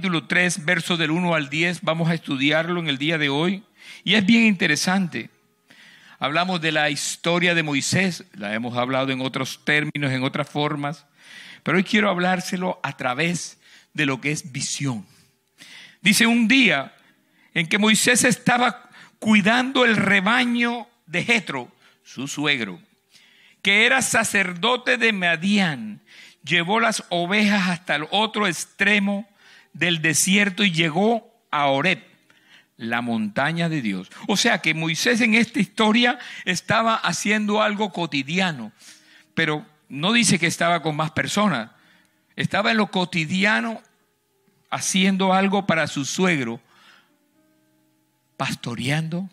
capítulo 3, versos del 1 al 10. Vamos a estudiarlo en el día de hoy. Y es bien interesante. Hablamos de la historia de Moisés, la hemos hablado en otros términos, en otras formas, pero hoy quiero hablárselo a través de lo que es visión. Dice un día en que Moisés estaba cuidando el rebaño de Jetro, su suegro, que era sacerdote de Madián, llevó las ovejas hasta el otro extremo del desierto y llegó a Oret la montaña de Dios. O sea que Moisés en esta historia estaba haciendo algo cotidiano, pero no dice que estaba con más personas, estaba en lo cotidiano haciendo algo para su suegro, pastoreando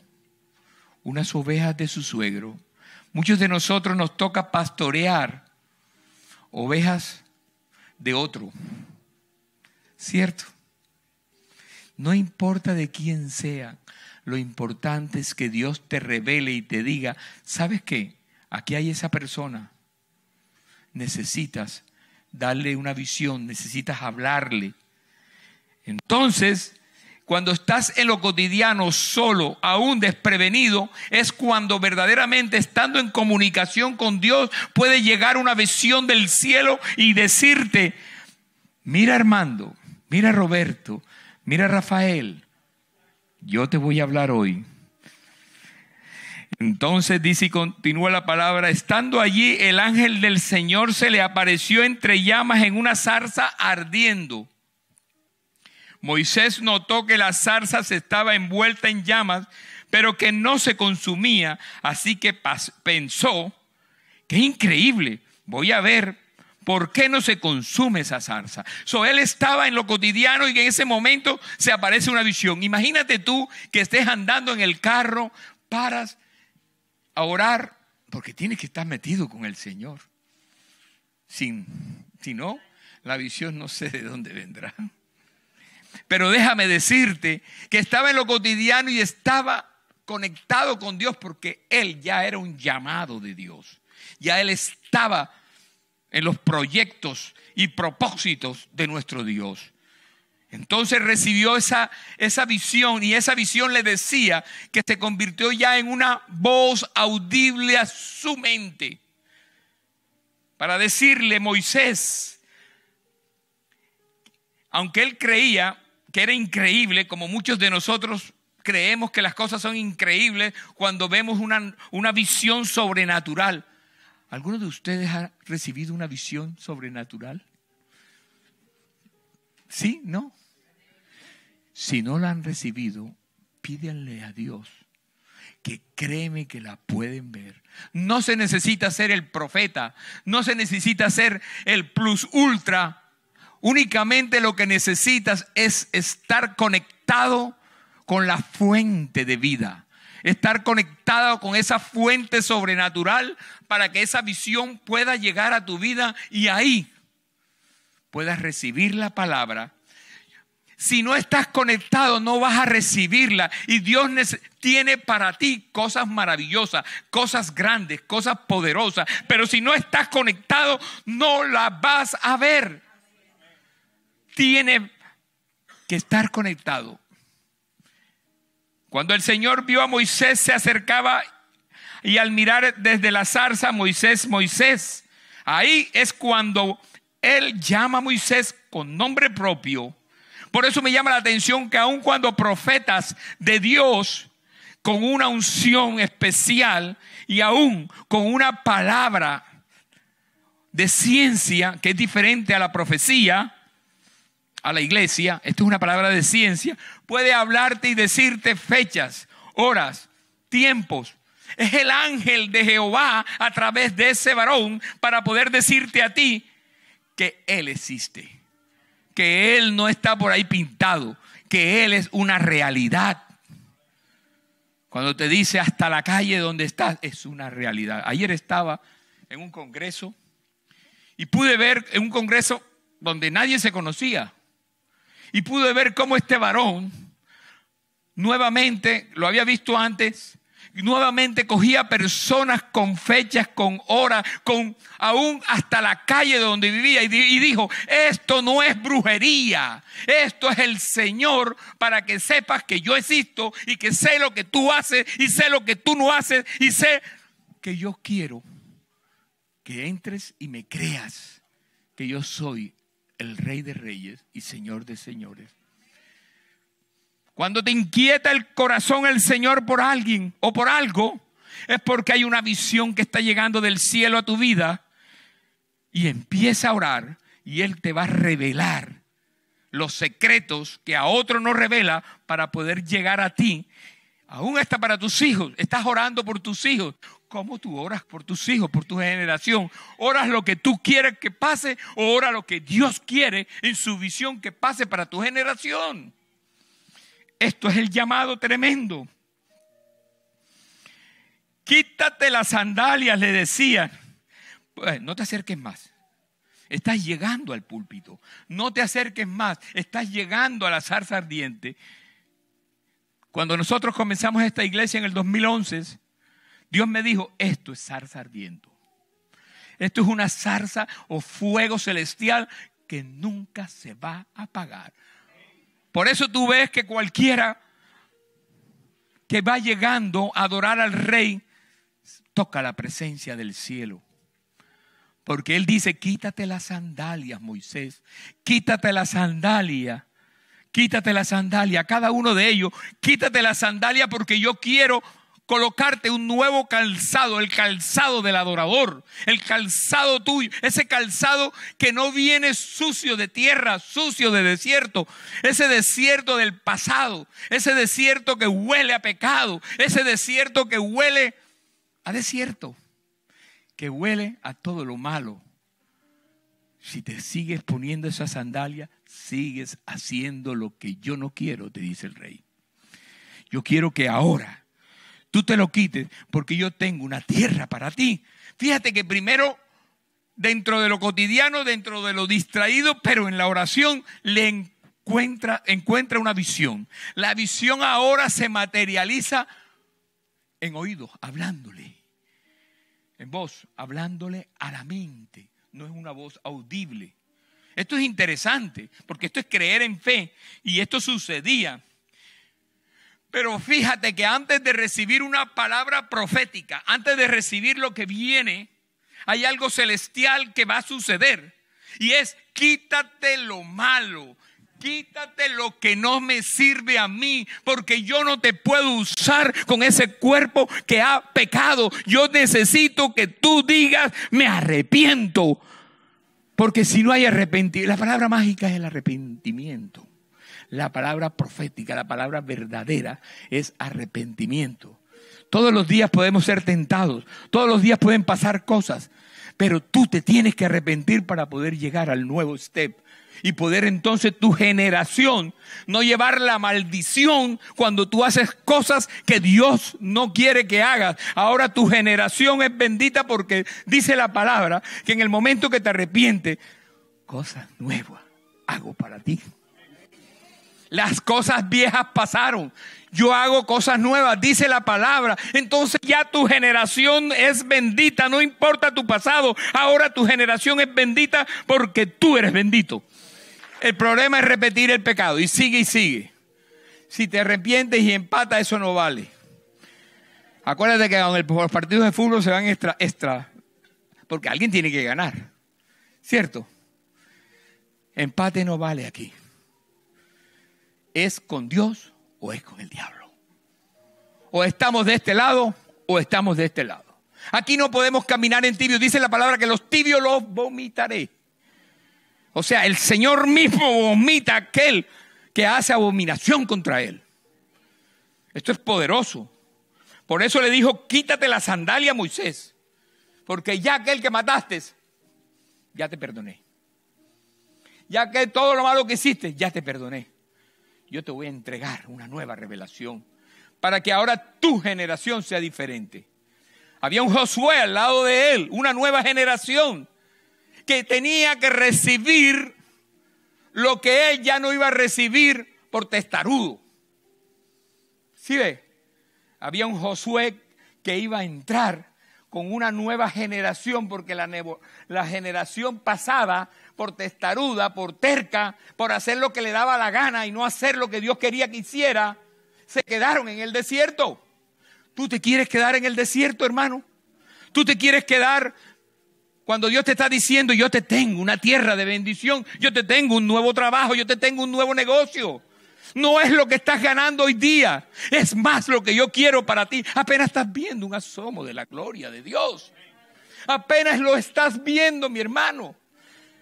unas ovejas de su suegro. Muchos de nosotros nos toca pastorear ovejas de otro. ¿Cierto? No importa de quién sea, lo importante es que Dios te revele y te diga, ¿sabes qué? Aquí hay esa persona. Necesitas darle una visión, necesitas hablarle. Entonces, cuando estás en lo cotidiano solo, aún desprevenido, es cuando verdaderamente estando en comunicación con Dios puede llegar una visión del cielo y decirte, mira Armando, mira Roberto, mira Rafael, yo te voy a hablar hoy. Entonces dice y continúa la palabra, estando allí el ángel del Señor se le apareció entre llamas en una zarza ardiendo. Moisés notó que la zarza se estaba envuelta en llamas, pero que no se consumía, así que pensó, qué increíble, voy a ver ¿Por qué no se consume esa zarza? So, él estaba en lo cotidiano y en ese momento se aparece una visión. Imagínate tú que estés andando en el carro, paras a orar, porque tienes que estar metido con el Señor. si no, la visión no sé de dónde vendrá. Pero déjame decirte que estaba en lo cotidiano y estaba conectado con Dios porque él ya era un llamado de Dios. Ya él estaba en los proyectos y propósitos de nuestro Dios. Entonces recibió esa, visión y esa visión le decía que se convirtió ya en una voz audible a su mente para decirle, Moisés, aunque él creía que era increíble, como muchos de nosotros creemos que las cosas son increíbles cuando vemos una visión sobrenatural, ¿Alguno de ustedes ha recibido una visión sobrenatural? ¿Sí? ¿No? Si no la han recibido, pídanle a Dios que créeme que la pueden ver. No se necesita ser el profeta, no se necesita ser el plus ultra. Únicamente lo que necesitas es estar conectado con la fuente de vida estar conectado con esa fuente sobrenatural para que esa visión pueda llegar a tu vida y ahí puedas recibir la palabra. Si no estás conectado, no vas a recibirla. Y Dios tiene para ti cosas maravillosas, cosas grandes, cosas poderosas. Pero si no estás conectado, no la vas a ver. Tiene que estar conectado cuando el Señor vio a Moisés se acercaba y al mirar desde la zarza, Moisés, Moisés. Ahí es cuando él llama a Moisés con nombre propio. Por eso me llama la atención que aun cuando profetas de Dios con una unción especial y aún con una palabra de ciencia que es diferente a la profecía, a la iglesia, esto es una palabra de ciencia, puede hablarte y decirte fechas, horas, tiempos. Es el ángel de Jehová a través de ese varón para poder decirte a ti que Él existe, que Él no está por ahí pintado, que Él es una realidad. Cuando te dice hasta la calle donde estás, es una realidad. Ayer estaba en un congreso y pude ver en un congreso donde nadie se conocía y pude ver cómo este varón nuevamente, lo había visto antes, nuevamente cogía personas con fechas, con horas, con aún hasta la calle donde vivía y, y dijo, esto no es brujería, esto es el Señor para que sepas que yo existo y que sé lo que tú haces y sé lo que tú no haces y sé que yo quiero que entres y me creas que yo soy el Rey de Reyes y Señor de Señores. Cuando te inquieta el corazón el Señor por alguien o por algo, es porque hay una visión que está llegando del cielo a tu vida y empieza a orar y Él te va a revelar los secretos que a otro no revela para poder llegar a ti. Aún está para tus hijos. Estás orando por tus hijos cómo tú oras por tus hijos, por tu generación. Oras lo que tú quieres que pase o oras lo que Dios quiere en su visión que pase para tu generación. Esto es el llamado tremendo. Quítate las sandalias, le decían. Pues, no te acerques más. Estás llegando al púlpito. No te acerques más. Estás llegando a la zarza ardiente. Cuando nosotros comenzamos esta iglesia en el 2011, Dios me dijo, esto es zarza ardiendo. Esto es una zarza o fuego celestial que nunca se va a apagar. Por eso tú ves que cualquiera que va llegando a adorar al rey toca la presencia del cielo. Porque él dice, quítate las sandalias, Moisés, quítate las sandalias quítate la sandalia, cada uno de ellos, quítate la sandalia porque yo quiero colocarte un nuevo calzado, el calzado del adorador, el calzado tuyo, ese calzado que no viene sucio de tierra, sucio de desierto, ese desierto del pasado, ese desierto que huele a pecado, ese desierto que huele a desierto, que huele a todo lo malo. Si te sigues poniendo esa sandalia, sigues haciendo lo que yo no quiero, te dice el rey. Yo quiero que ahora tú te lo quites, porque yo tengo una tierra para ti. Fíjate que primero, dentro de lo cotidiano, dentro de lo distraído, pero en la oración le encuentra, encuentra una visión. La visión ahora se materializa en oídos, hablándole, en voz, hablándole a la mente. No es una voz audible. Esto es interesante, porque esto es creer en fe. Y esto sucedía pero fíjate que antes de recibir una palabra profética, antes de recibir lo que viene, hay algo celestial que va a suceder. Y es, quítate lo malo, quítate lo que no me sirve a mí, porque yo no te puedo usar con ese cuerpo que ha pecado. Yo necesito que tú digas, me arrepiento. Porque si no hay arrepentimiento, la palabra mágica es el arrepentimiento la palabra profética, la palabra verdadera, es arrepentimiento. Todos los días podemos ser tentados, todos los días pueden pasar cosas, pero tú te tienes que arrepentir para poder llegar al nuevo step y poder entonces tu generación no llevar la maldición cuando tú haces cosas que Dios no quiere que hagas. Ahora tu generación es bendita porque dice la palabra que en el momento que te arrepientes, cosas nuevas hago para ti. Las cosas viejas pasaron. Yo hago cosas nuevas, dice la palabra. Entonces ya tu generación es bendita, no importa tu pasado. Ahora tu generación es bendita porque tú eres bendito. El problema es repetir el pecado y sigue y sigue. Si te arrepientes y empata, eso no vale. Acuérdate que los partidos de fútbol se van extra, extra, porque alguien tiene que ganar. ¿Cierto? Empate no vale aquí. ¿Es con Dios o es con el diablo? O estamos de este lado o estamos de este lado. Aquí no podemos caminar en tibio. Dice la palabra que los tibios los vomitaré. O sea, el Señor mismo vomita aquel que hace abominación contra él. Esto es poderoso. Por eso le dijo, quítate la sandalia Moisés. Porque ya aquel que mataste, ya te perdoné. Ya que todo lo malo que hiciste, ya te perdoné yo te voy a entregar una nueva revelación para que ahora tu generación sea diferente. Había un Josué al lado de él, una nueva generación que tenía que recibir lo que él ya no iba a recibir por testarudo. ¿Sí ve? Había un Josué que iba a entrar con una nueva generación porque la, la generación pasada por testaruda, por terca, por hacer lo que le daba la gana y no hacer lo que Dios quería que hiciera, se quedaron en el desierto. ¿Tú te quieres quedar en el desierto, hermano? ¿Tú te quieres quedar cuando Dios te está diciendo, yo te tengo una tierra de bendición, yo te tengo un nuevo trabajo, yo te tengo un nuevo negocio? No es lo que estás ganando hoy día, es más lo que yo quiero para ti. Apenas estás viendo un asomo de la gloria de Dios. Apenas lo estás viendo, mi hermano.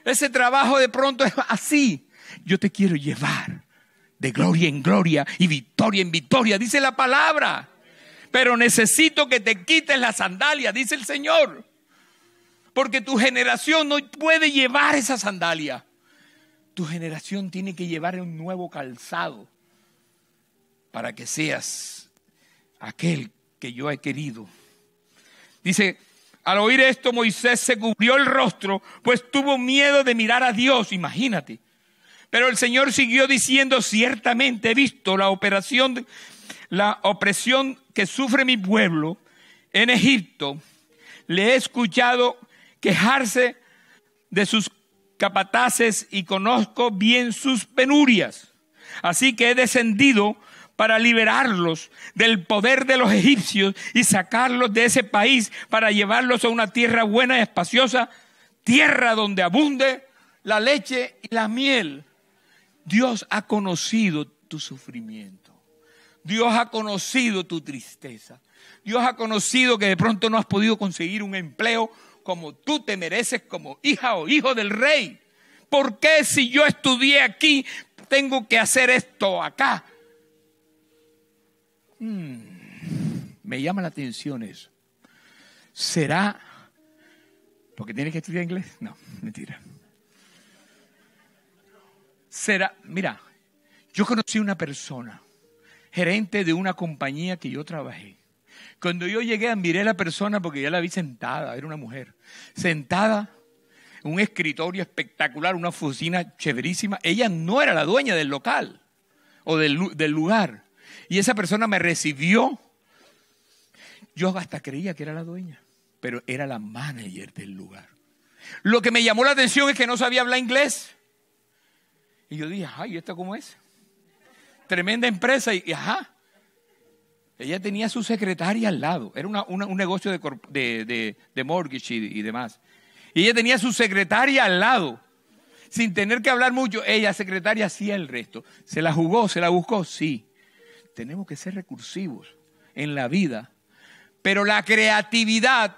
Ese trabajo de pronto es así. Yo te quiero llevar de gloria en gloria y victoria en victoria, dice la palabra. Pero necesito que te quites la sandalia, dice el Señor. Porque tu generación no puede llevar esa sandalia. Tu generación tiene que llevar un nuevo calzado para que seas aquel que yo he querido. Dice al oír esto, Moisés se cubrió el rostro, pues tuvo miedo de mirar a Dios, imagínate. Pero el Señor siguió diciendo, ciertamente he visto la operación, la opresión que sufre mi pueblo en Egipto. Le he escuchado quejarse de sus capataces y conozco bien sus penurias. Así que he descendido para liberarlos del poder de los egipcios y sacarlos de ese país para llevarlos a una tierra buena y espaciosa, tierra donde abunde la leche y la miel. Dios ha conocido tu sufrimiento. Dios ha conocido tu tristeza. Dios ha conocido que de pronto no has podido conseguir un empleo como tú te mereces como hija o hijo del rey. ¿Por qué si yo estudié aquí tengo que hacer esto acá? Mm, me llama la atención eso. ¿Será porque tiene que estudiar inglés? No, mentira. Será, mira, yo conocí una persona, gerente de una compañía que yo trabajé. Cuando yo llegué, miré a la persona porque ya la vi sentada, era una mujer, sentada en un escritorio espectacular, una oficina chéverísima. Ella no era la dueña del local o del lugar, y esa persona me recibió. Yo hasta creía que era la dueña, pero era la manager del lugar. Lo que me llamó la atención es que no sabía hablar inglés. Y yo dije, ay, ¿esta cómo es? Tremenda empresa. Y, ajá. Ella tenía su secretaria al lado. Era un negocio de, mortgage y, demás. Y ella tenía su secretaria al lado. Sin tener que hablar mucho, ella, secretaria, hacía el resto. ¿Se la jugó? ¿Se la buscó? Sí tenemos que ser recursivos en la vida, pero la creatividad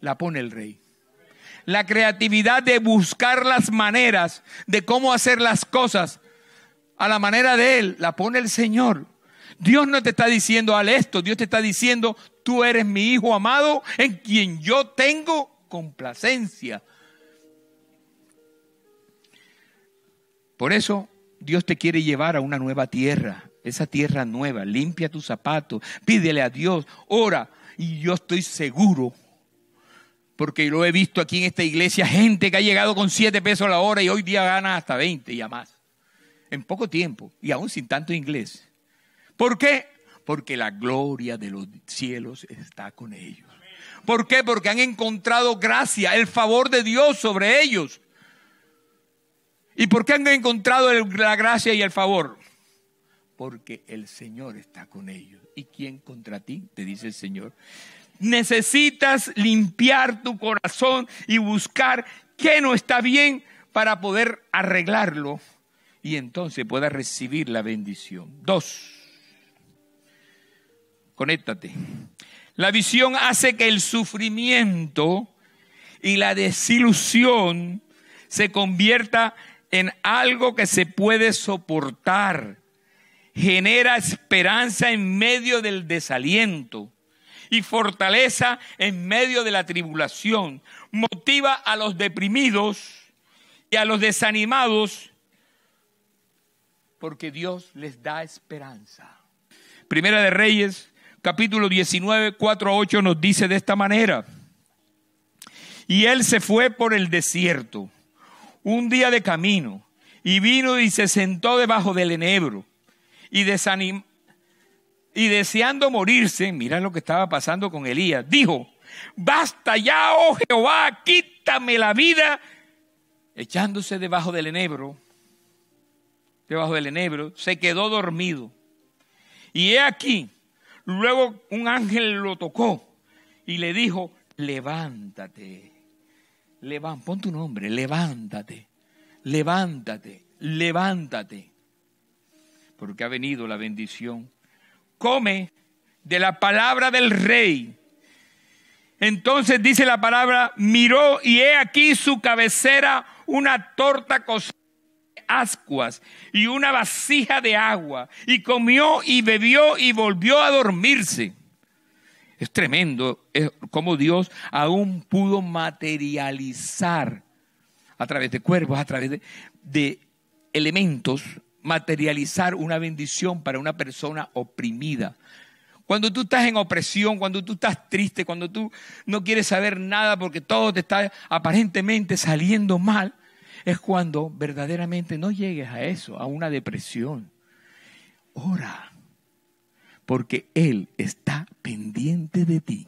la pone el rey. La creatividad de buscar las maneras de cómo hacer las cosas a la manera de él, la pone el Señor. Dios no te está diciendo al esto, Dios te está diciendo, tú eres mi hijo amado en quien yo tengo complacencia. Por eso Dios te quiere llevar a una nueva tierra, esa tierra nueva, limpia tus zapatos, pídele a Dios, ora. Y yo estoy seguro, porque lo he visto aquí en esta iglesia, gente que ha llegado con 7 pesos a la hora y hoy día gana hasta 20 y más, en poco tiempo y aún sin tanto inglés. ¿Por qué? Porque la gloria de los cielos está con ellos. ¿Por qué? Porque han encontrado gracia, el favor de Dios sobre ellos. ¿Y por qué han encontrado la gracia y el favor? porque el Señor está con ellos. ¿Y quién contra ti? Te dice el Señor. Necesitas limpiar tu corazón y buscar qué no está bien para poder arreglarlo y entonces puedas recibir la bendición. Dos, conéctate. La visión hace que el sufrimiento y la desilusión se convierta en algo que se puede soportar genera esperanza en medio del desaliento y fortaleza en medio de la tribulación. Motiva a los deprimidos y a los desanimados porque Dios les da esperanza. Primera de Reyes, capítulo 19, 4 a 8 nos dice de esta manera. Y él se fue por el desierto, un día de camino, y vino y se sentó debajo del enebro y, deseando morirse, mira lo que estaba pasando con Elías, dijo, basta ya, oh Jehová, quítame la vida, echándose debajo del enebro, debajo del enebro, se quedó dormido. Y he aquí, luego un ángel lo tocó y le dijo, levántate, levántate, pon tu nombre, levántate, levántate, levántate porque ha venido la bendición. Come de la palabra del rey. Entonces dice la palabra, miró y he aquí su cabecera una torta cocida ascuas y una vasija de agua. Y comió y bebió y volvió a dormirse. Es tremendo como Dios aún pudo materializar a través de cuervos, a través de elementos, materializar una bendición para una persona oprimida. Cuando tú estás en opresión, cuando tú estás triste, cuando tú no quieres saber nada porque todo te está aparentemente saliendo mal, es cuando verdaderamente no llegues a eso, a una depresión. Ora, porque Él está pendiente de ti.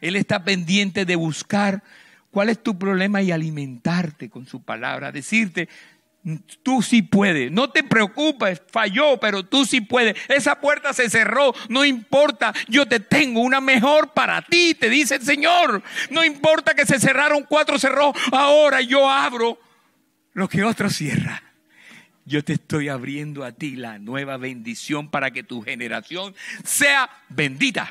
Él está pendiente de buscar cuál es tu problema y alimentarte con su palabra, decirte, Tú sí puedes, no te preocupes, falló, pero tú sí puedes. Esa puerta se cerró, no importa, yo te tengo una mejor para ti, te dice el Señor. No importa que se cerraron cuatro cerró, ahora yo abro lo que otro cierra. Yo te estoy abriendo a ti la nueva bendición para que tu generación sea bendita.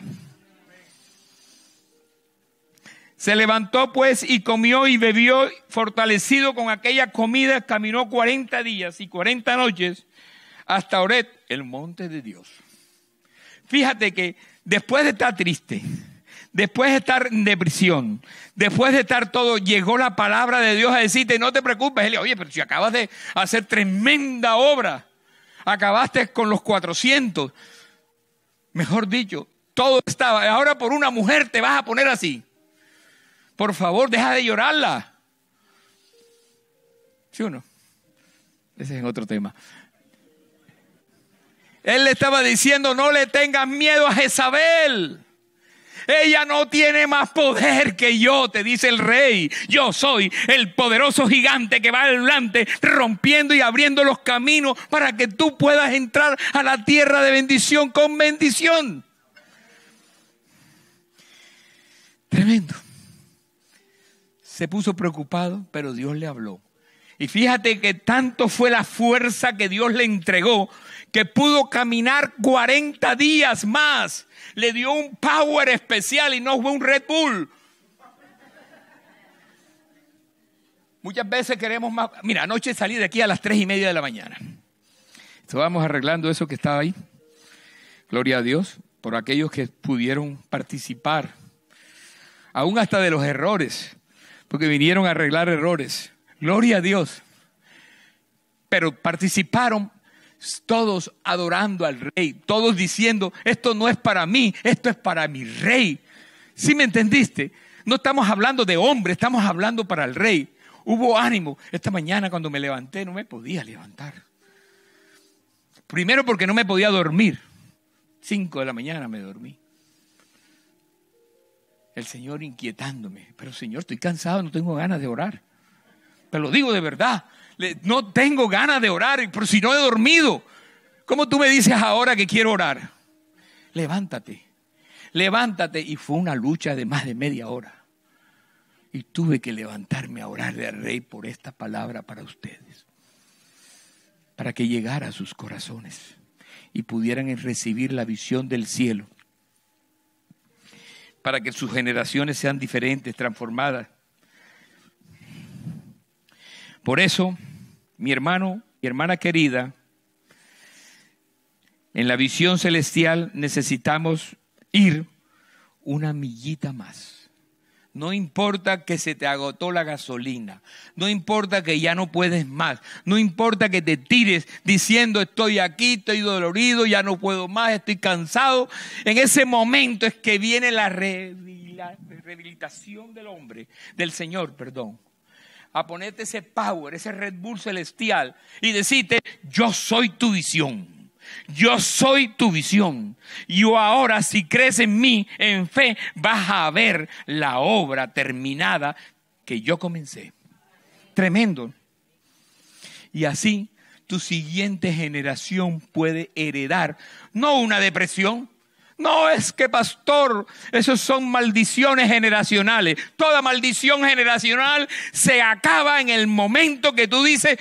Se levantó pues y comió y bebió, fortalecido con aquella comida, caminó cuarenta días y cuarenta noches hasta Oret, el monte de Dios. Fíjate que después de estar triste, después de estar en depresión, después de estar todo, llegó la palabra de Dios a decirte, no te preocupes, oye, pero si acabas de hacer tremenda obra, acabaste con los 400, mejor dicho, todo estaba, ahora por una mujer te vas a poner así. Por favor, deja de llorarla. ¿Sí o no? Ese es otro tema. Él le estaba diciendo, no le tengas miedo a Jezabel. Ella no tiene más poder que yo, te dice el rey. Yo soy el poderoso gigante que va adelante rompiendo y abriendo los caminos para que tú puedas entrar a la tierra de bendición con bendición. Tremendo se puso preocupado, pero Dios le habló. Y fíjate que tanto fue la fuerza que Dios le entregó que pudo caminar 40 días más. Le dio un power especial y no fue un Red Bull. Muchas veces queremos más. Mira, anoche salí de aquí a las tres y media de la mañana. Estábamos arreglando eso que estaba ahí. Gloria a Dios por aquellos que pudieron participar, aún hasta de los errores porque vinieron a arreglar errores. Gloria a Dios. Pero participaron todos adorando al rey, todos diciendo, esto no es para mí, esto es para mi rey. si me entendiste? No estamos hablando de hombre, estamos hablando para el rey. Hubo ánimo. Esta mañana cuando me levanté no me podía levantar. Primero porque no me podía dormir. Cinco de la mañana me dormí el Señor inquietándome. Pero Señor, estoy cansado, no tengo ganas de orar. Te lo digo de verdad. No tengo ganas de orar, por si no he dormido, ¿cómo tú me dices ahora que quiero orar? Levántate, levántate. Y fue una lucha de más de media hora. Y tuve que levantarme a orarle al rey por esta palabra para ustedes, para que llegara a sus corazones y pudieran recibir la visión del cielo para que sus generaciones sean diferentes, transformadas. Por eso, mi hermano y hermana querida, en la visión celestial necesitamos ir una millita más. No importa que se te agotó la gasolina, no importa que ya no puedes más, no importa que te tires diciendo estoy aquí, estoy dolorido, ya no puedo más, estoy cansado. En ese momento es que viene la, rehabilitación del hombre, del Señor, perdón a ponerte ese power, ese Red Bull celestial y decirte, yo soy tu visión. Yo soy tu visión. Yo ahora, si crees en mí, en fe, vas a ver la obra terminada que yo comencé. Tremendo. Y así tu siguiente generación puede heredar no una depresión, no es que pastor, esas son maldiciones generacionales. Toda maldición generacional se acaba en el momento que tú dices,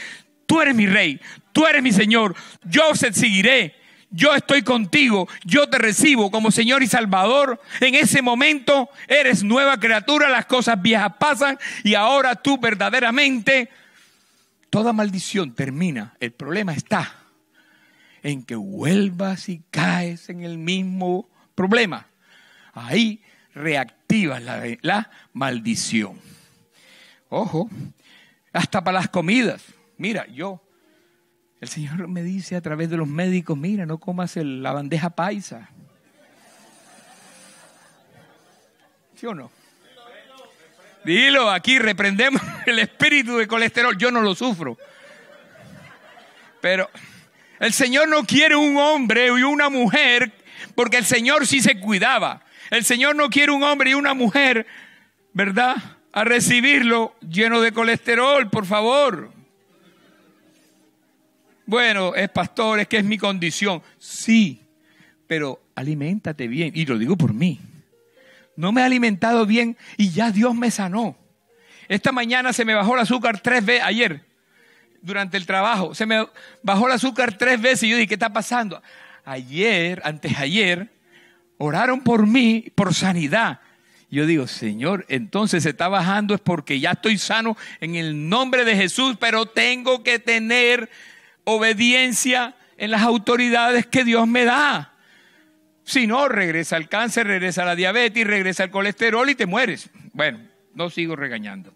tú eres mi rey, Tú eres mi Señor, yo seguiré, yo estoy contigo, yo te recibo como Señor y Salvador. En ese momento eres nueva criatura, las cosas viejas pasan y ahora tú verdaderamente, toda maldición termina. El problema está en que vuelvas y caes en el mismo problema. Ahí reactivas la maldición. Ojo, hasta para las comidas. Mira, yo el Señor me dice a través de los médicos, mira, no comas la bandeja paisa. ¿Sí o no? Dilo, aquí reprendemos el espíritu de colesterol. Yo no lo sufro. Pero el Señor no quiere un hombre y una mujer, porque el Señor sí se cuidaba. El Señor no quiere un hombre y una mujer, ¿verdad? A recibirlo lleno de colesterol, por favor bueno, es pastor, es que es mi condición. Sí, pero aliméntate bien. Y lo digo por mí. No me he alimentado bien y ya Dios me sanó. Esta mañana se me bajó el azúcar tres veces, ayer, durante el trabajo. Se me bajó el azúcar tres veces y yo dije, ¿qué está pasando? Ayer, antes ayer, oraron por mí, por sanidad. Yo digo, Señor, entonces se está bajando es porque ya estoy sano en el nombre de Jesús, pero tengo que tener obediencia en las autoridades que Dios me da. Si no, regresa el cáncer, regresa la diabetes, regresa el colesterol y te mueres. Bueno, no sigo regañando.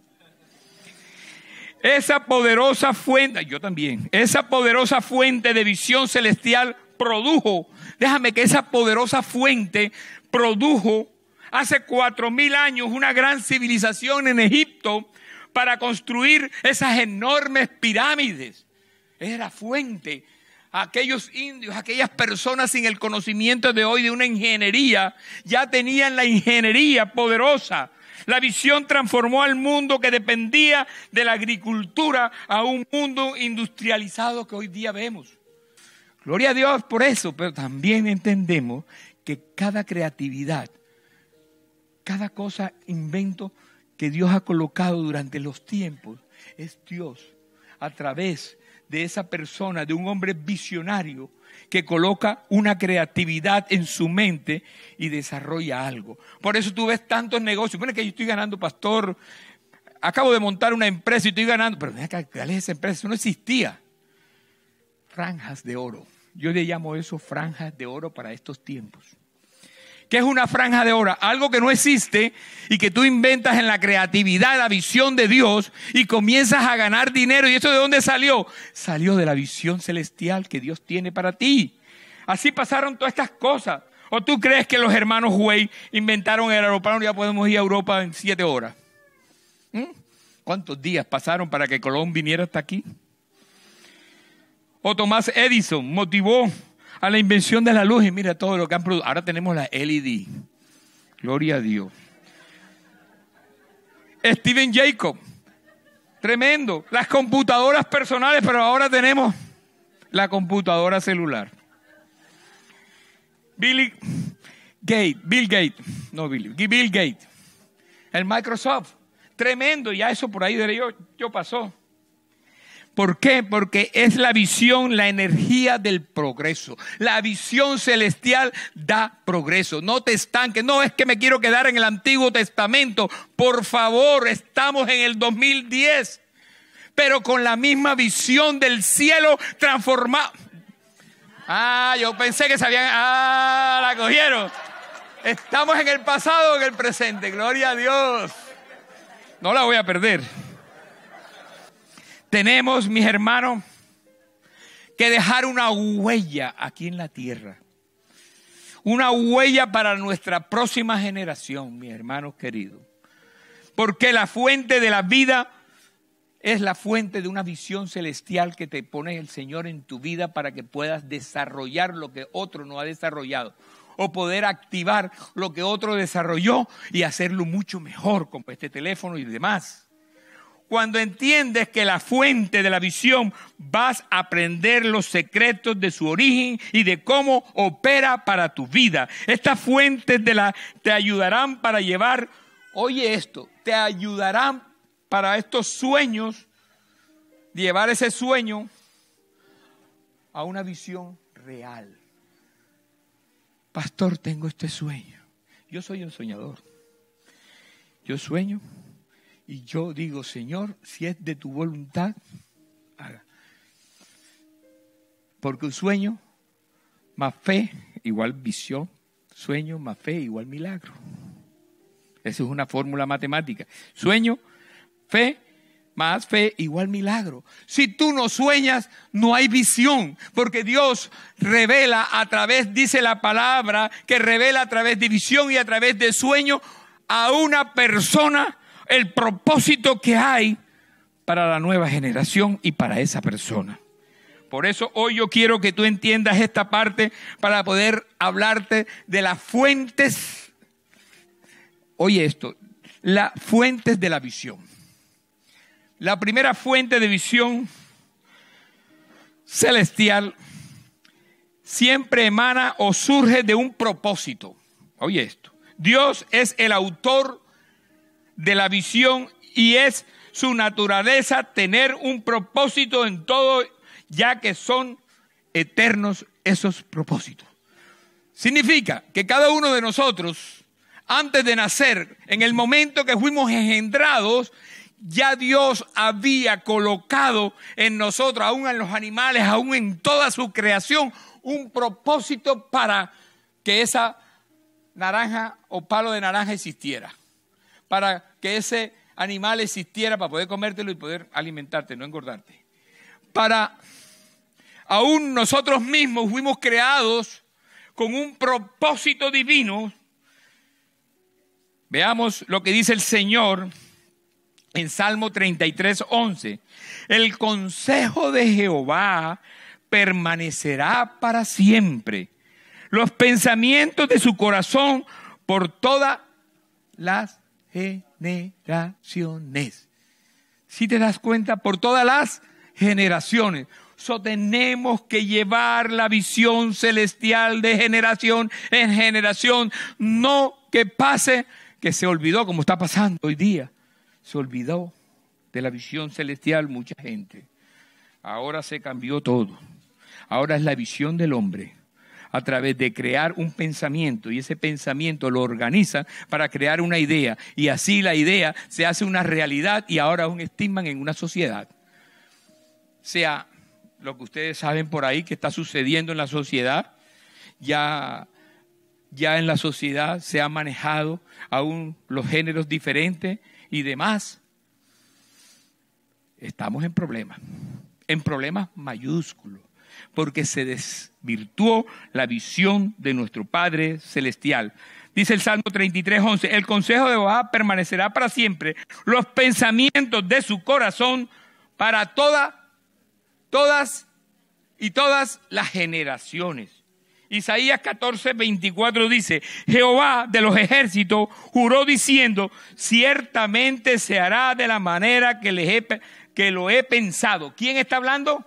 Esa poderosa fuente, yo también, esa poderosa fuente de visión celestial produjo, déjame que esa poderosa fuente produjo hace cuatro mil años una gran civilización en Egipto para construir esas enormes pirámides era fuente. Aquellos indios, aquellas personas sin el conocimiento de hoy de una ingeniería, ya tenían la ingeniería poderosa. La visión transformó al mundo que dependía de la agricultura a un mundo industrializado que hoy día vemos. Gloria a Dios por eso, pero también entendemos que cada creatividad, cada cosa, invento que Dios ha colocado durante los tiempos, es Dios a través de esa persona, de un hombre visionario que coloca una creatividad en su mente y desarrolla algo. Por eso tú ves tantos negocios. Bueno, que yo estoy ganando, pastor, acabo de montar una empresa y estoy ganando. Pero mira, ¿cuál es esa empresa? Eso no existía. Franjas de oro. Yo le llamo eso franjas de oro para estos tiempos. ¿Qué es una franja de hora? Algo que no existe y que tú inventas en la creatividad, la visión de Dios y comienzas a ganar dinero. ¿Y eso de dónde salió? Salió de la visión celestial que Dios tiene para ti. Así pasaron todas estas cosas. ¿O tú crees que los hermanos Huey inventaron el aeroplano y ya podemos ir a Europa en siete horas? ¿Mm? ¿Cuántos días pasaron para que Colón viniera hasta aquí? O Tomás Edison motivó a la invención de la luz y mira todo lo que han producido. Ahora tenemos la LED. Gloria a Dios. Steven Jacob. Tremendo. Las computadoras personales, pero ahora tenemos la computadora celular. Bill Gates Bill Gates. no Billy, Bill Gates. El Microsoft. Tremendo, ya eso por ahí yo, yo pasó. ¿Por qué? Porque es la visión, la energía del progreso. La visión celestial da progreso. No te estanques. No es que me quiero quedar en el Antiguo Testamento. Por favor, estamos en el 2010. Pero con la misma visión del cielo transformado. Ah, yo pensé que sabían. Ah, la cogieron. Estamos en el pasado, en el presente. Gloria a Dios. No la voy a perder. Tenemos, mis hermanos, que dejar una huella aquí en la tierra. Una huella para nuestra próxima generación, mis hermanos queridos. Porque la fuente de la vida es la fuente de una visión celestial que te pone el Señor en tu vida para que puedas desarrollar lo que otro no ha desarrollado o poder activar lo que otro desarrolló y hacerlo mucho mejor con este teléfono y demás. Cuando entiendes que la fuente de la visión, vas a aprender los secretos de su origen y de cómo opera para tu vida. Estas fuentes de la, te ayudarán para llevar, oye esto, te ayudarán para estos sueños, llevar ese sueño a una visión real. Pastor, tengo este sueño. Yo soy un soñador. Yo sueño y yo digo, Señor, si es de tu voluntad, haga. Porque un sueño más fe igual visión, sueño más fe igual milagro. Esa es una fórmula matemática. Sueño, fe, más fe igual milagro. Si tú no sueñas, no hay visión, porque Dios revela a través, dice la palabra, que revela a través de visión y a través de sueño a una persona el propósito que hay para la nueva generación y para esa persona. Por eso hoy yo quiero que tú entiendas esta parte para poder hablarte de las fuentes, oye esto, las fuentes de la visión. La primera fuente de visión celestial siempre emana o surge de un propósito. Oye esto, Dios es el autor de la visión y es su naturaleza tener un propósito en todo, ya que son eternos esos propósitos. Significa que cada uno de nosotros, antes de nacer, en el momento que fuimos engendrados, ya Dios había colocado en nosotros, aún en los animales, aún en toda su creación, un propósito para que esa naranja o palo de naranja existiera para que ese animal existiera para poder comértelo y poder alimentarte, no engordarte. Para aún nosotros mismos fuimos creados con un propósito divino. Veamos lo que dice el Señor en Salmo 33, 11. El consejo de Jehová permanecerá para siempre. Los pensamientos de su corazón por todas las generaciones. Si te das cuenta, por todas las generaciones. So, tenemos que llevar la visión celestial de generación en generación. No que pase que se olvidó como está pasando hoy día. Se olvidó de la visión celestial mucha gente. Ahora se cambió todo. Ahora es la visión del hombre a través de crear un pensamiento y ese pensamiento lo organiza para crear una idea y así la idea se hace una realidad y ahora un estigma en una sociedad. sea, lo que ustedes saben por ahí que está sucediendo en la sociedad, ya ya en la sociedad se han manejado aún los géneros diferentes y demás. Estamos en problemas, en problemas mayúsculos porque se desvirtuó la visión de nuestro Padre Celestial. Dice el Salmo 33, 11, el consejo de Jehová permanecerá para siempre, los pensamientos de su corazón para toda, todas y todas las generaciones. Isaías 14, 24 dice, Jehová de los ejércitos juró diciendo, ciertamente se hará de la manera que, les he, que lo he pensado. ¿Quién está hablando?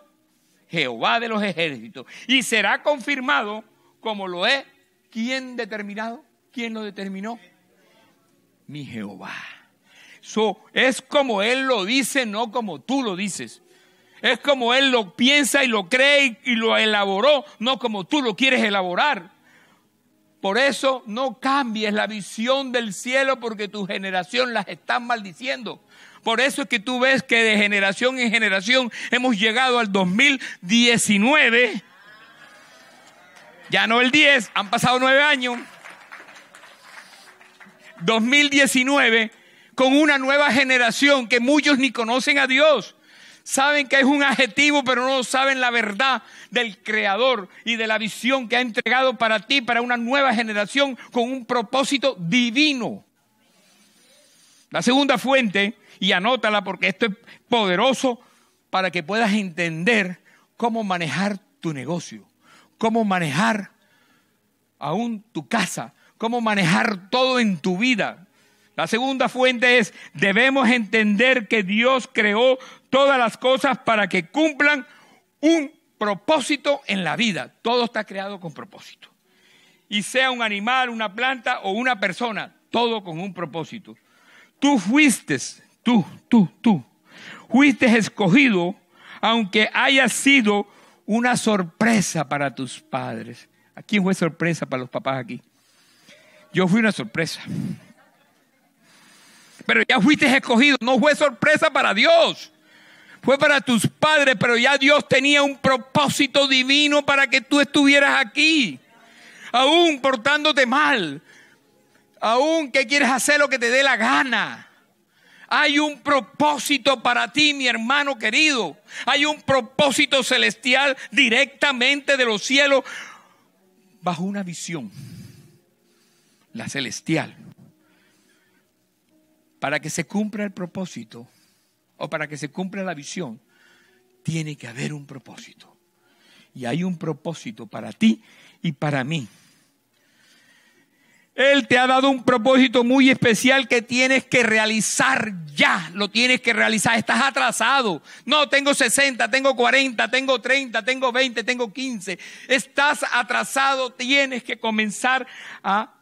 Jehová de los ejércitos. Y será confirmado como lo es. ¿Quién determinado? ¿Quién lo determinó? Mi Jehová. So, es como Él lo dice, no como tú lo dices. Es como Él lo piensa y lo cree y lo elaboró, no como tú lo quieres elaborar. Por eso no cambies la visión del cielo porque tu generación las está maldiciendo. Por eso es que tú ves que de generación en generación hemos llegado al 2019. Ya no el 10, han pasado nueve años. 2019 con una nueva generación que muchos ni conocen a Dios. Saben que es un adjetivo, pero no saben la verdad del Creador y de la visión que ha entregado para ti, para una nueva generación con un propósito divino. La segunda fuente y anótala porque esto es poderoso para que puedas entender cómo manejar tu negocio, cómo manejar aún tu casa, cómo manejar todo en tu vida. La segunda fuente es, debemos entender que Dios creó todas las cosas para que cumplan un propósito en la vida. Todo está creado con propósito. Y sea un animal, una planta o una persona, todo con un propósito. Tú fuiste tú, tú, tú, fuiste escogido aunque haya sido una sorpresa para tus padres. ¿A quién fue sorpresa para los papás aquí? Yo fui una sorpresa. Pero ya fuiste escogido, no fue sorpresa para Dios. Fue para tus padres, pero ya Dios tenía un propósito divino para que tú estuvieras aquí. Aún portándote mal. Aún que quieres hacer lo que te dé la gana hay un propósito para ti, mi hermano querido. Hay un propósito celestial directamente de los cielos bajo una visión, la celestial. Para que se cumpla el propósito o para que se cumpla la visión, tiene que haber un propósito. Y hay un propósito para ti y para mí. Él te ha dado un propósito muy especial que tienes que realizar ya. Lo tienes que realizar. Estás atrasado. No, tengo 60, tengo 40, tengo 30, tengo 20, tengo 15. Estás atrasado. Tienes que comenzar a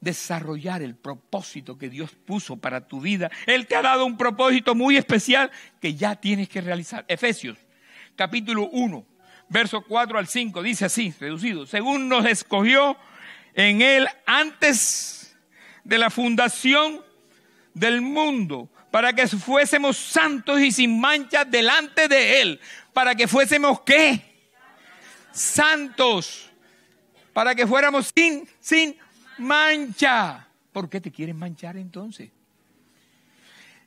desarrollar el propósito que Dios puso para tu vida. Él te ha dado un propósito muy especial que ya tienes que realizar. Efesios capítulo 1, verso 4 al 5 dice así, reducido. Según nos escogió en Él antes de la fundación del mundo, para que fuésemos santos y sin mancha delante de Él, para que fuésemos qué? Santos, para que fuéramos sin, sin mancha. ¿Por qué te quieres manchar entonces?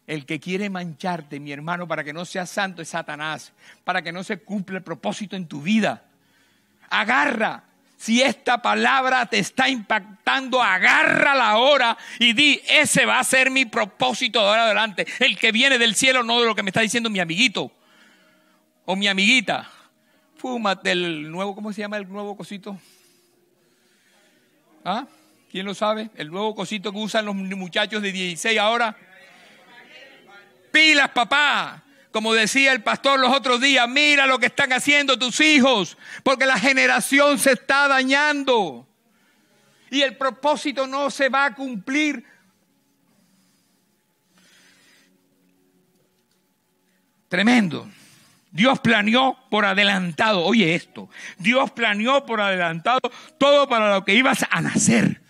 El que quiere mancharte, mi hermano, para que no seas santo es Satanás, para que no se cumpla el propósito en tu vida. Agarra si esta palabra te está impactando, agárrala ahora y di, ese va a ser mi propósito de ahora adelante. El que viene del cielo, no de lo que me está diciendo mi amiguito o mi amiguita. Fúmate el nuevo, ¿cómo se llama el nuevo cosito? ¿Ah? ¿Quién lo sabe? El nuevo cosito que usan los muchachos de 16 ahora. Pilas, papá. Como decía el pastor los otros días, mira lo que están haciendo tus hijos, porque la generación se está dañando. Y el propósito no se va a cumplir. Tremendo. Dios planeó por adelantado, oye esto, Dios planeó por adelantado todo para lo que ibas a nacer.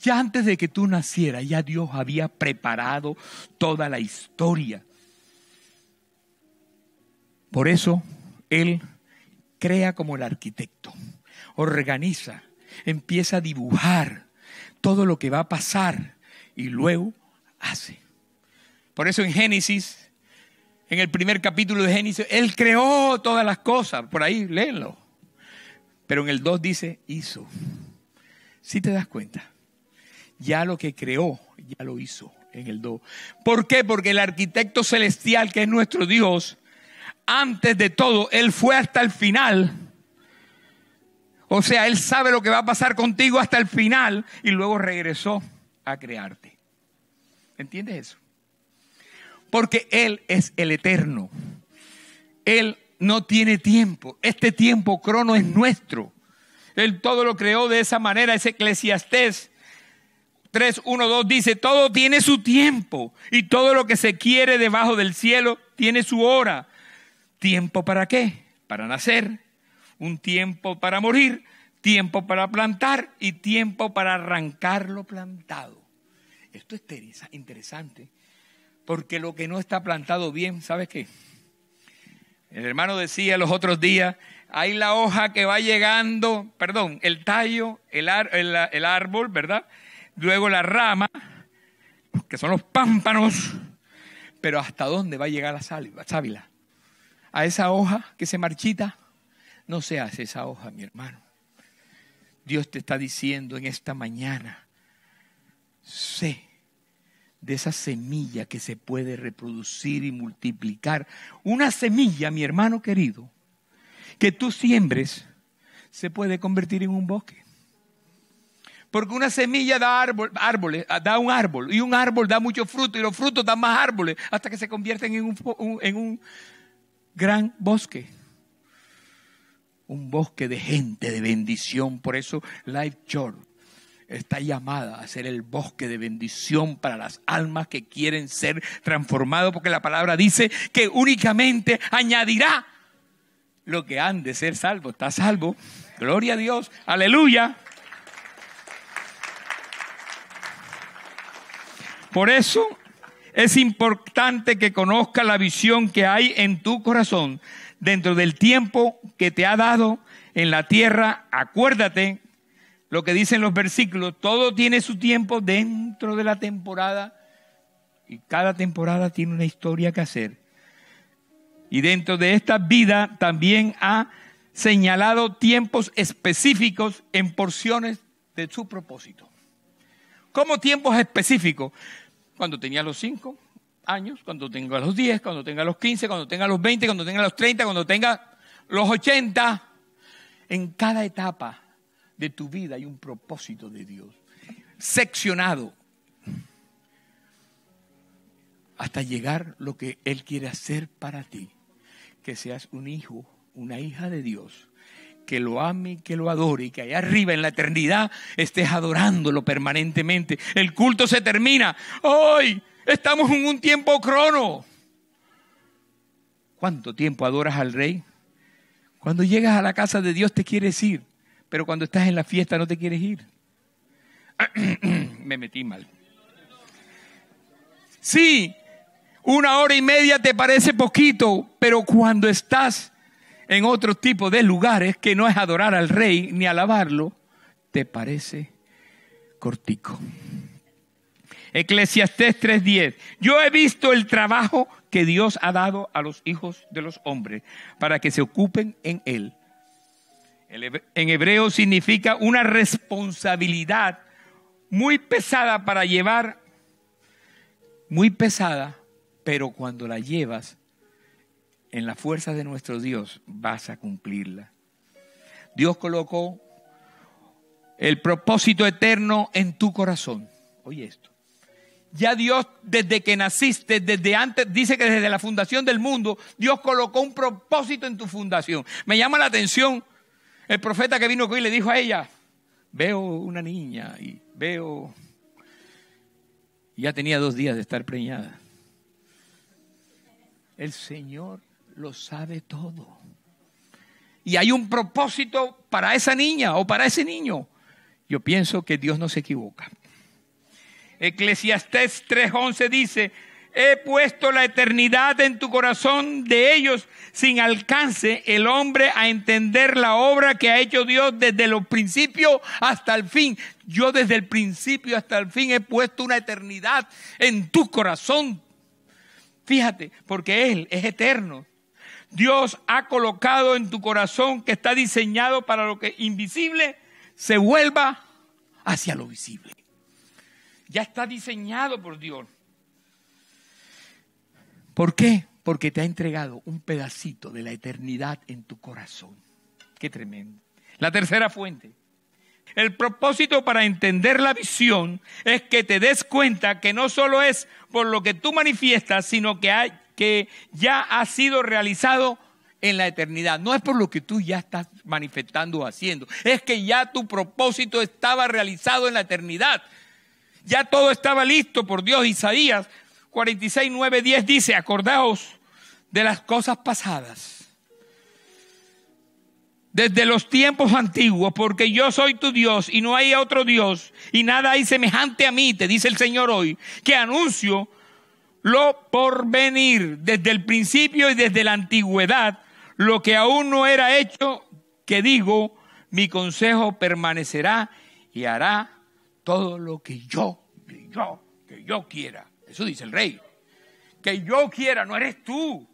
Ya antes de que tú nacieras, ya Dios había preparado toda la historia. Por eso Él crea como el arquitecto, organiza, empieza a dibujar todo lo que va a pasar y luego hace. Por eso en Génesis, en el primer capítulo de Génesis, Él creó todas las cosas, por ahí léenlo. Pero en el 2 dice, hizo. Si te das cuenta, ya lo que creó, ya lo hizo en el 2. ¿Por qué? Porque el arquitecto celestial que es nuestro Dios, antes de todo, Él fue hasta el final. O sea, Él sabe lo que va a pasar contigo hasta el final y luego regresó a crearte. ¿Entiendes eso? Porque Él es el eterno. Él no tiene tiempo. Este tiempo crono es nuestro. Él todo lo creó de esa manera. Es Eclesiastés 3.1.2 dice, todo tiene su tiempo y todo lo que se quiere debajo del cielo tiene su hora ¿Tiempo para qué? Para nacer, un tiempo para morir, tiempo para plantar y tiempo para arrancar lo plantado. Esto es interesante, porque lo que no está plantado bien, ¿sabes qué? El hermano decía los otros días, hay la hoja que va llegando, perdón, el tallo, el, árbol, ¿verdad? Luego la rama, que son los pámpanos, pero ¿hasta dónde va a llegar la sábila? a esa hoja que se marchita. No seas esa hoja, mi hermano. Dios te está diciendo en esta mañana, sé de esa semilla que se puede reproducir y multiplicar. Una semilla, mi hermano querido, que tú siembres, se puede convertir en un bosque. Porque una semilla da árbol, árboles, da un árbol, y un árbol da mucho fruto, y los frutos dan más árboles, hasta que se convierten en en un, gran bosque. Un bosque de gente, de bendición. Por eso Life Church está llamada a ser el bosque de bendición para las almas que quieren ser transformadas, porque la palabra dice que únicamente añadirá lo que han de ser salvo. Está salvo. Gloria a Dios. Aleluya. Por eso es importante que conozca la visión que hay en tu corazón dentro del tiempo que te ha dado en la tierra. Acuérdate lo que dicen los versículos, todo tiene su tiempo dentro de la temporada y cada temporada tiene una historia que hacer. Y dentro de esta vida también ha señalado tiempos específicos en porciones de su propósito. ¿Cómo tiempos específicos? cuando tenía los 5 años, cuando tenga los 10, cuando tenga los 15, cuando tenga los 20, cuando tenga los 30, cuando tenga los 80. En cada etapa de tu vida hay un propósito de Dios, seccionado, hasta llegar lo que Él quiere hacer para ti, que seas un hijo, una hija de Dios que lo ame, que lo adore y que allá arriba en la eternidad estés adorándolo permanentemente. El culto se termina. Hoy estamos en un tiempo crono. ¿Cuánto tiempo adoras al rey? Cuando llegas a la casa de Dios te quieres ir, pero cuando estás en la fiesta no te quieres ir. Me metí mal. Sí, una hora y media te parece poquito, pero cuando estás en otro tipo de lugares que no es adorar al rey ni alabarlo, te parece cortico. Eclesiastes 3:10. Yo he visto el trabajo que Dios ha dado a los hijos de los hombres para que se ocupen en él. En hebreo significa una responsabilidad muy pesada para llevar, muy pesada, pero cuando la llevas en la fuerza de nuestro Dios vas a cumplirla. Dios colocó el propósito eterno en tu corazón. Oye esto. Ya Dios, desde que naciste, desde antes, dice que desde la fundación del mundo, Dios colocó un propósito en tu fundación. Me llama la atención el profeta que vino hoy le dijo a ella, veo una niña y veo... Ya tenía dos días de estar preñada. El Señor lo sabe todo. Y hay un propósito para esa niña o para ese niño. Yo pienso que Dios no se equivoca. Eclesiastés 3:11 dice, he puesto la eternidad en tu corazón de ellos sin alcance el hombre a entender la obra que ha hecho Dios desde los principios hasta el fin. Yo desde el principio hasta el fin he puesto una eternidad en tu corazón. Fíjate, porque Él es eterno. Dios ha colocado en tu corazón que está diseñado para lo que invisible se vuelva hacia lo visible. Ya está diseñado por Dios. ¿Por qué? Porque te ha entregado un pedacito de la eternidad en tu corazón. Qué tremendo. La tercera fuente. El propósito para entender la visión es que te des cuenta que no solo es por lo que tú manifiestas, sino que hay, que ya ha sido realizado en la eternidad. No es por lo que tú ya estás manifestando o haciendo. Es que ya tu propósito estaba realizado en la eternidad. Ya todo estaba listo por Dios. Isaías 46, 9, 10 dice, acordaos de las cosas pasadas. Desde los tiempos antiguos, porque yo soy tu Dios y no hay otro Dios y nada hay semejante a mí, te dice el Señor hoy, que anuncio lo porvenir, desde el principio y desde la antigüedad, lo que aún no era hecho, que digo, mi consejo permanecerá y hará todo lo que yo, que yo, que yo quiera. Eso dice el rey. Que yo quiera, no eres tú.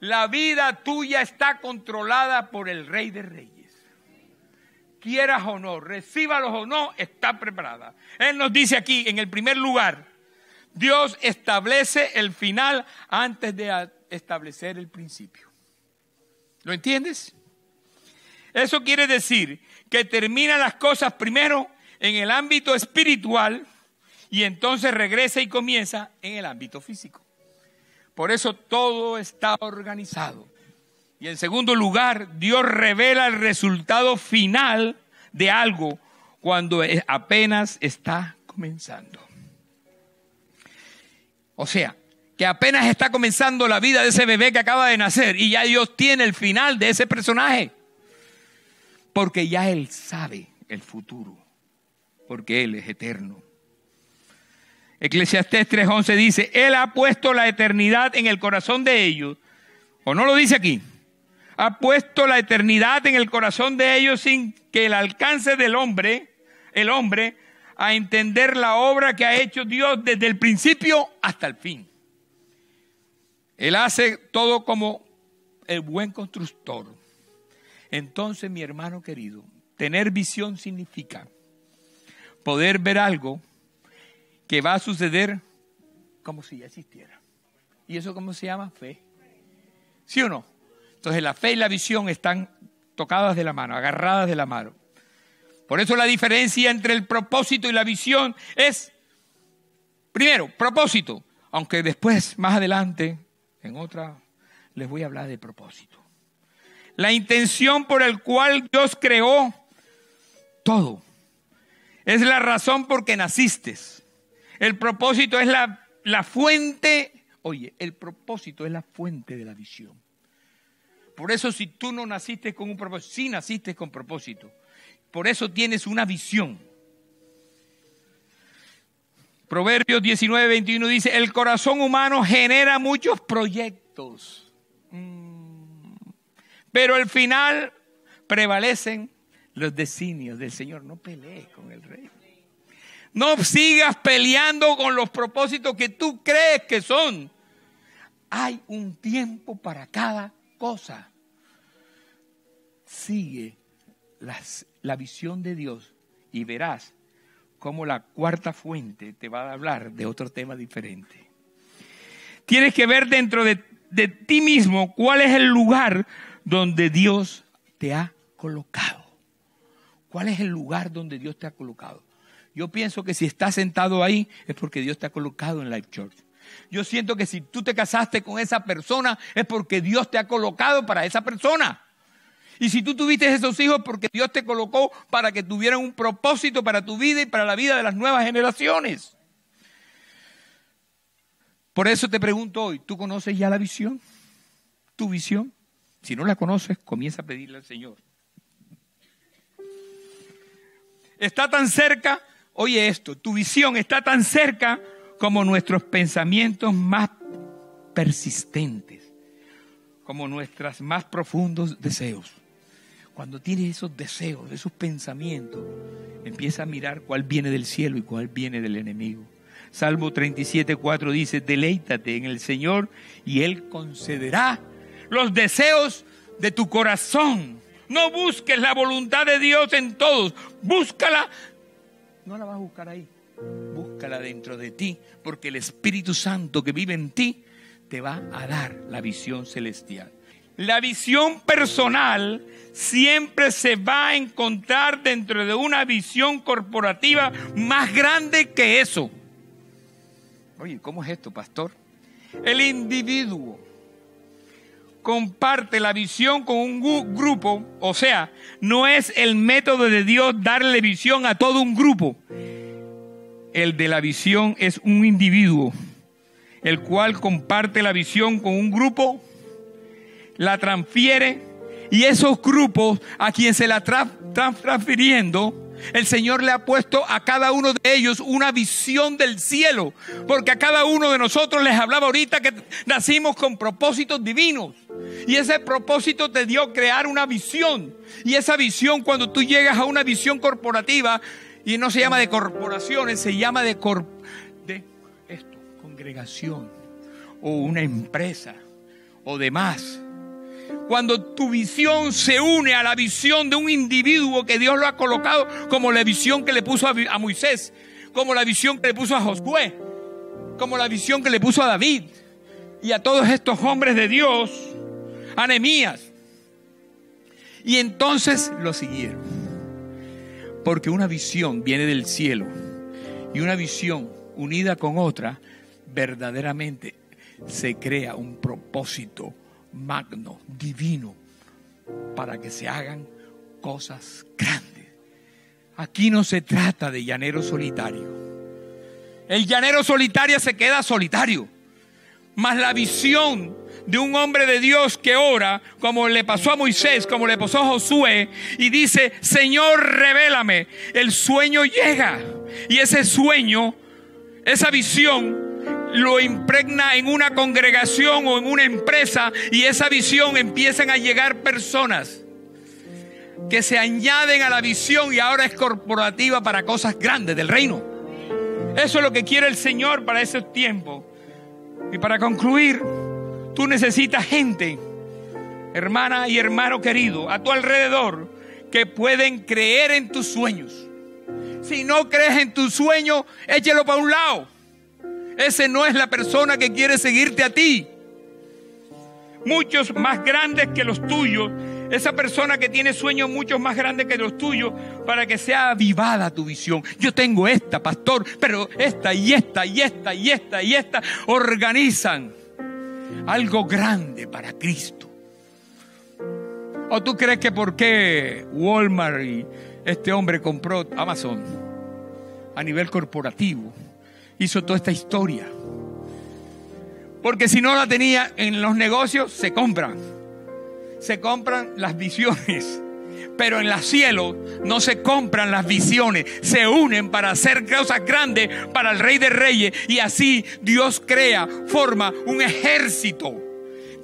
La vida tuya está controlada por el rey de reyes. Quieras o no, recíbalos o no, está preparada. Él nos dice aquí, en el primer lugar, Dios establece el final antes de establecer el principio. ¿Lo entiendes? Eso quiere decir que termina las cosas primero en el ámbito espiritual y entonces regresa y comienza en el ámbito físico. Por eso todo está organizado. Y en segundo lugar, Dios revela el resultado final de algo cuando apenas está comenzando. O sea, que apenas está comenzando la vida de ese bebé que acaba de nacer y ya Dios tiene el final de ese personaje. Porque ya Él sabe el futuro, porque Él es eterno. Eclesiastés 3:11 dice, Él ha puesto la eternidad en el corazón de ellos. ¿O no lo dice aquí? Ha puesto la eternidad en el corazón de ellos sin que el alcance del hombre, el hombre, a entender la obra que ha hecho Dios desde el principio hasta el fin. Él hace todo como el buen constructor. Entonces, mi hermano querido, tener visión significa poder ver algo que va a suceder como si ya existiera. ¿Y eso cómo se llama? Fe. ¿Sí o no? Entonces la fe y la visión están tocadas de la mano, agarradas de la mano. Por eso la diferencia entre el propósito y la visión es, primero, propósito, aunque después, más adelante, en otra, les voy a hablar de propósito. La intención por el cual Dios creó todo. Es la razón por que naciste. El propósito es la, fuente, oye, el propósito es la fuente de la visión. Por eso si tú no naciste con un propósito, si naciste con propósito. Por eso tienes una visión. Proverbios 19, 21 dice, el corazón humano genera muchos proyectos, mm, pero al final prevalecen los designios del Señor. No pelees con el rey. No sigas peleando con los propósitos que tú crees que son. Hay un tiempo para cada cosa. Sigue la visión de Dios y verás cómo la cuarta fuente te va a hablar de otro tema diferente. Tienes que ver dentro de, de ti mismo cuál es el lugar donde Dios te ha colocado. ¿Cuál es el lugar donde Dios te ha colocado? Yo pienso que si estás sentado ahí es porque Dios te ha colocado en Life Church. Yo siento que si tú te casaste con esa persona es porque Dios te ha colocado para esa persona. Y si tú tuviste esos hijos porque Dios te colocó para que tuvieran un propósito para tu vida y para la vida de las nuevas generaciones. Por eso te pregunto hoy, ¿tú conoces ya la visión? ¿Tu visión? Si no la conoces, comienza a pedirle al Señor. Está tan cerca, oye esto, tu visión está tan cerca como nuestros pensamientos más persistentes, como nuestros más profundos deseos cuando tienes esos deseos, esos pensamientos, empieza a mirar cuál viene del cielo y cuál viene del enemigo. Salmo 37, dice, deleítate en el Señor y Él concederá los deseos de tu corazón. No busques la voluntad de Dios en todos, búscala. No la vas a buscar ahí, búscala dentro de ti, porque el Espíritu Santo que vive en ti te va a dar la visión celestial. La visión personal siempre se va a encontrar dentro de una visión corporativa más grande que eso. Oye, ¿cómo es esto, pastor? El individuo comparte la visión con un grupo, o sea, no es el método de Dios darle visión a todo un grupo. El de la visión es un individuo, el cual comparte la visión con un grupo la transfiere y esos grupos a quien se la están transfiriendo, el Señor le ha puesto a cada uno de ellos una visión del cielo, porque a cada uno de nosotros les hablaba ahorita que nacimos con propósitos divinos. Y ese propósito te dio crear una visión. Y esa visión, cuando tú llegas a una visión corporativa, y no se llama de corporaciones, se llama de, de esto, congregación, o una empresa, o demás cuando tu visión se une a la visión de un individuo que Dios lo ha colocado, como la visión que le puso a, Moisés, como la visión que le puso a Josué, como la visión que le puso a David y a todos estos hombres de Dios, anemías. Y entonces lo siguieron. Porque una visión viene del cielo y una visión unida con otra verdaderamente se crea un propósito magno, divino, para que se hagan cosas grandes. Aquí no se trata de llanero solitario. El llanero solitario se queda solitario. Mas la visión de un hombre de Dios que ora, como le pasó a Moisés, como le pasó a Josué, y dice, Señor, revélame. El sueño llega. Y ese sueño, esa visión lo impregna en una congregación o en una empresa y esa visión empiezan a llegar personas que se añaden a la visión y ahora es corporativa para cosas grandes del reino. Eso es lo que quiere el Señor para ese tiempo. Y para concluir, tú necesitas gente, hermana y hermano querido, a tu alrededor, que pueden creer en tus sueños. Si no crees en tu sueño, échelo para un lado. Ese no es la persona que quiere seguirte a ti. Muchos más grandes que los tuyos. Esa persona que tiene sueños muchos más grandes que los tuyos para que sea avivada tu visión. Yo tengo esta, pastor, pero esta y esta y esta y esta y esta organizan algo grande para Cristo. ¿O tú crees que por qué Walmart este hombre compró Amazon a nivel corporativo? hizo toda esta historia. Porque si no la tenía en los negocios, se compran. Se compran las visiones. Pero en la cielo no se compran las visiones. Se unen para hacer cosas grandes para el Rey de Reyes. Y así Dios crea, forma un ejército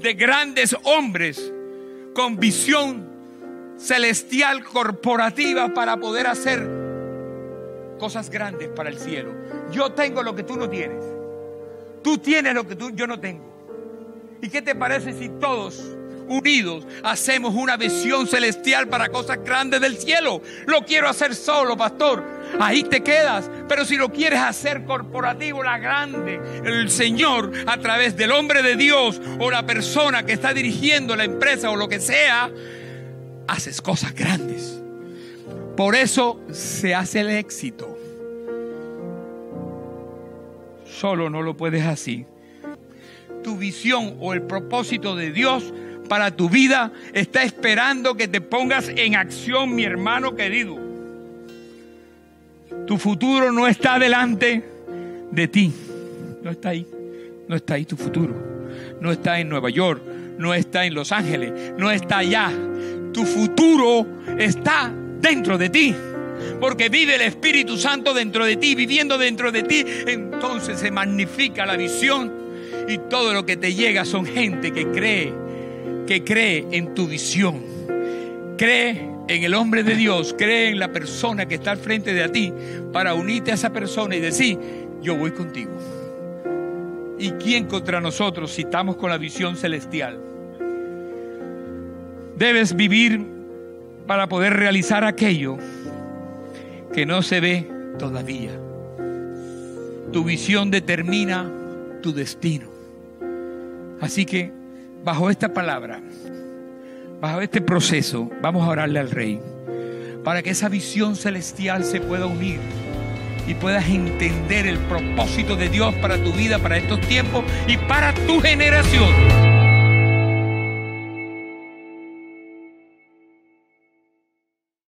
de grandes hombres con visión celestial corporativa para poder hacer cosas grandes para el cielo. Yo tengo lo que tú no tienes. Tú tienes lo que tú, yo no tengo. ¿Y qué te parece si todos unidos hacemos una visión celestial para cosas grandes del cielo? Lo quiero hacer solo, pastor. Ahí te quedas. Pero si lo quieres hacer corporativo, la grande, el Señor, a través del hombre de Dios o la persona que está dirigiendo la empresa o lo que sea, haces cosas grandes. Por eso se hace el éxito. Solo no lo puedes así. Tu visión o el propósito de Dios para tu vida está esperando que te pongas en acción, mi hermano querido. Tu futuro no está delante de ti. No está ahí. No está ahí tu futuro. No está en Nueva York. No está en Los Ángeles. No está allá. Tu futuro está dentro de ti. Porque vive el Espíritu Santo dentro de ti, viviendo dentro de ti, entonces se magnifica la visión y todo lo que te llega son gente que cree, que cree en tu visión. Cree en el hombre de Dios, cree en la persona que está al frente de ti para unirte a esa persona y decir, yo voy contigo. ¿Y quién contra nosotros si estamos con la visión celestial? Debes vivir para poder realizar aquello que no se ve todavía. Tu visión determina tu destino. Así que bajo esta palabra, bajo este proceso, vamos a orarle al Rey para que esa visión celestial se pueda unir y puedas entender el propósito de Dios para tu vida, para estos tiempos y para tu generación.